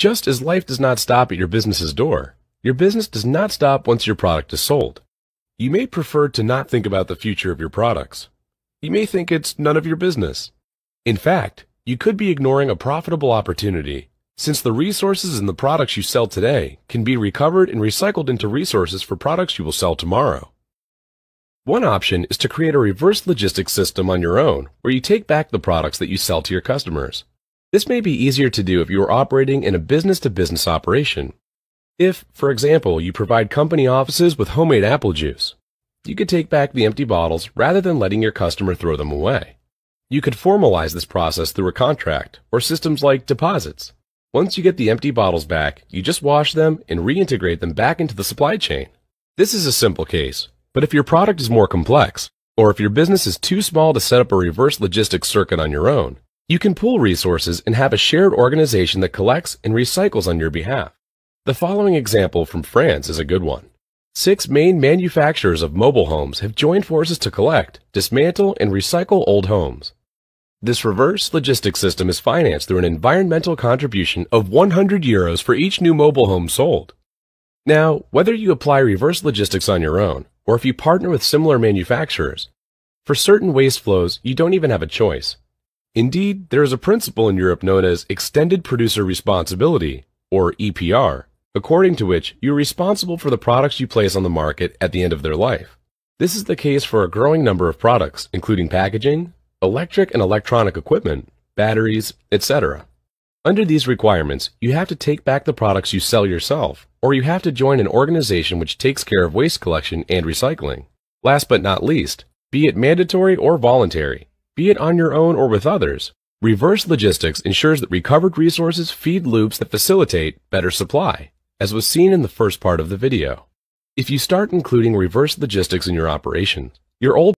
Just as life does not stop at your business's door, your business does not stop once your product is sold. You may prefer to not think about the future of your products. You may think it's none of your business. In fact, you could be ignoring a profitable opportunity since the resources and the products you sell today can be recovered and recycled into resources for products you will sell tomorrow. One option is to create a reverse logistics system on your own where you take back the products that you sell to your customers. This may be easier to do if you are operating in a business-to-business -business operation. If, for example, you provide company offices with homemade apple juice, you could take back the empty bottles rather than letting your customer throw them away. You could formalize this process through a contract or systems like deposits. Once you get the empty bottles back, you just wash them and reintegrate them back into the supply chain. This is a simple case, but if your product is more complex, or if your business is too small to set up a reverse logistics circuit on your own, you can pool resources and have a shared organization that collects and recycles on your behalf. The following example from France is a good one. Six main manufacturers of mobile homes have joined forces to collect, dismantle, and recycle old homes. This reverse logistics system is financed through an environmental contribution of 100 euros for each new mobile home sold. Now, whether you apply reverse logistics on your own, or if you partner with similar manufacturers, for certain waste flows, you don't even have a choice. Indeed, there is a principle in Europe known as Extended Producer Responsibility, or EPR, according to which you are responsible for the products you place on the market at the end of their life. This is the case for a growing number of products, including packaging, electric and electronic equipment, batteries, etc. Under these requirements, you have to take back the products you sell yourself, or you have to join an organization which takes care of waste collection and recycling. Last but not least, be it mandatory or voluntary, be it on your own or with others. Reverse logistics ensures that recovered resources feed loops that facilitate better supply, as was seen in the first part of the video. If you start including reverse logistics in your operations, your old